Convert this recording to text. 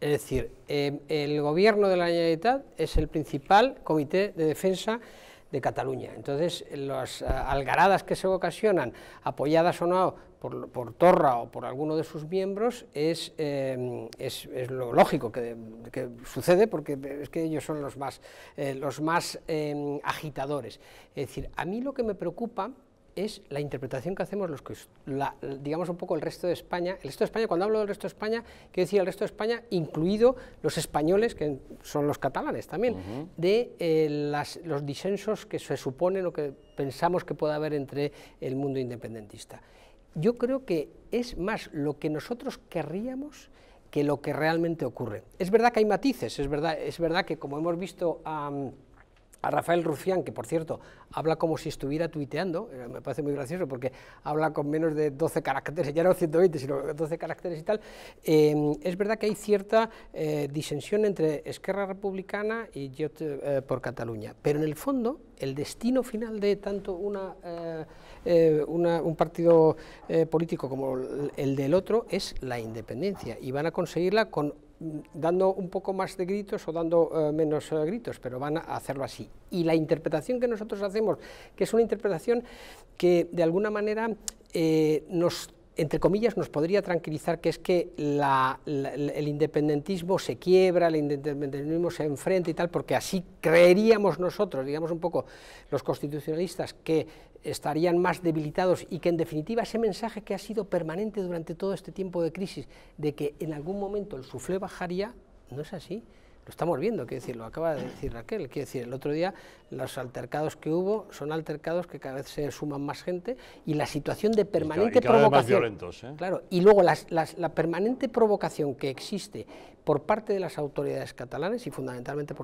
Es decir, em, el gobierno de la Generalitat es el principal comité de defensa de Cataluña. Entonces, las eh, algaradas que se ocasionan, apoyadas o no por, Torra o por alguno de sus miembros, es, em, es, lo lógico que, sucede, porque es que ellos son los más, eh, los más em, agitadores. Es decir, a mí lo que me preocupa es la interpretación que hacemos los que, digamos un poco el resto de España, el resto de España, cuando hablo del resto de España, quiero decir el resto de España, incluido los españoles, que son los catalanes también, de eh, los disensos que se suponen o que pensamos que puede haber entre el mundo independentista. Yo creo que es más lo que nosotros querríamos que lo que realmente ocurre. Es verdad que hay matices, es verdad, es verdad que como hemos visto a Rafael Rufián, que por cierto habla como si estuviera tuiteando, eh, me parece muy gracioso porque habla con menos de 12 caracteres, ya no 120, sino 12 caracteres y tal, eh, es verdad que hay cierta eh, disensión entre Esquerra Republicana y Yo por Cataluña, pero en el fondo el destino final de tanto una, un partido político como el del otro es la independencia y van a conseguirla con dando un poco más de gritos o dando eh, menos eh, gritos, pero van a hacerlo así. Y la interpretación que nosotros hacemos, que es una interpretación que de alguna manera eh, nos entre comillas, nos podría tranquilizar que es que el independentismo se quiebra, el independentismo se enfrenta y tal, porque así creeríamos nosotros, digamos un poco, los constitucionalistas, que estarían más debilitados y que en definitiva ese mensaje que ha sido permanente durante todo este tiempo de crisis, de que en algún momento el suflé bajaría, no es así lo estamos viendo, quiero decir, lo acaba de decir Raquel, quiero decir, el otro día los altercados que hubo son altercados que cada vez se suman más gente y la situación de permanente provocación. ¿eh? Claro, y luego la permanente provocación que existe por parte de las autoridades catalanes y fundamentalmente por